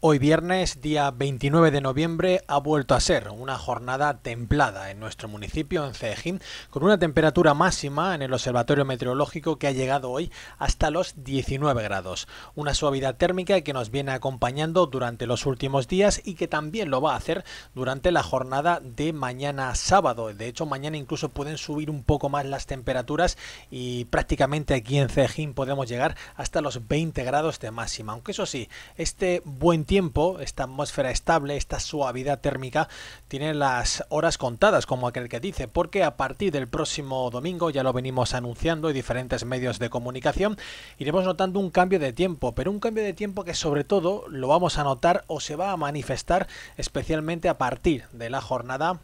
Hoy viernes, día 29 de noviembre, ha vuelto a ser una jornada templada en nuestro municipio, en Cejín, con una temperatura máxima en el observatorio meteorológico que ha llegado hoy hasta los 19 grados. Una suavidad térmica que nos viene acompañando durante los últimos días y que también lo va a hacer durante la jornada de mañana sábado. De hecho, mañana incluso pueden subir un poco más las temperaturas y prácticamente aquí en Cejín podemos llegar hasta los 20 grados de máxima. Aunque eso sí, este buen tiempo, esta atmósfera estable, esta suavidad térmica, tiene las horas contadas, como aquel que dice, porque a partir del próximo domingo, ya lo venimos anunciando y diferentes medios de comunicación, iremos notando un cambio de tiempo, pero un cambio de tiempo que sobre todo lo vamos a notar o se va a manifestar especialmente a partir de la jornada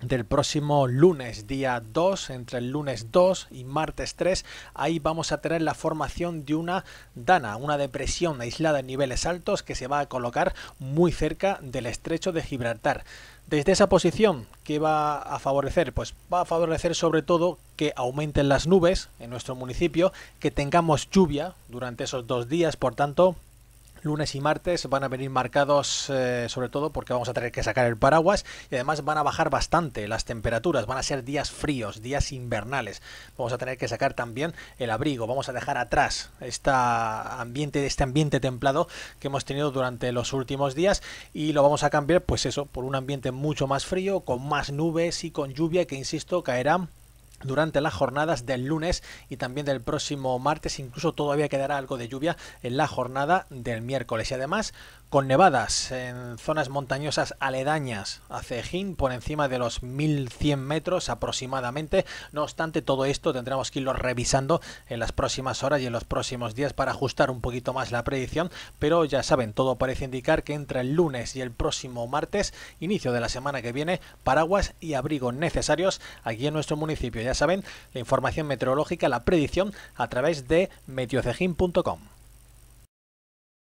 del próximo lunes, día 2, entre el lunes 2 y martes 3, ahí vamos a tener la formación de una dana, una depresión aislada en niveles altos que se va a colocar muy cerca del estrecho de Gibraltar. Desde esa posición, ¿qué va a favorecer? Pues va a favorecer sobre todo que aumenten las nubes en nuestro municipio, que tengamos lluvia durante esos dos días, por tanto, lunes y martes van a venir marcados eh, sobre todo porque vamos a tener que sacar el paraguas y además van a bajar bastante las temperaturas, van a ser días fríos, días invernales. Vamos a tener que sacar también el abrigo, vamos a dejar atrás ambiente, este ambiente templado que hemos tenido durante los últimos días y lo vamos a cambiar pues eso por un ambiente mucho más frío, con más nubes y con lluvia que insisto caerán durante las jornadas del lunes y también del próximo martes, incluso todavía quedará algo de lluvia en la jornada del miércoles y además con nevadas en zonas montañosas aledañas a Cejín por encima de los 1100 metros aproximadamente. No obstante, todo esto tendremos que irlo revisando en las próximas horas y en los próximos días para ajustar un poquito más la predicción, pero ya saben, todo parece indicar que entre el lunes y el próximo martes, inicio de la semana que viene, paraguas y abrigos necesarios aquí en nuestro municipio ya saben, la información meteorológica, la predicción a través de meteocejim.com.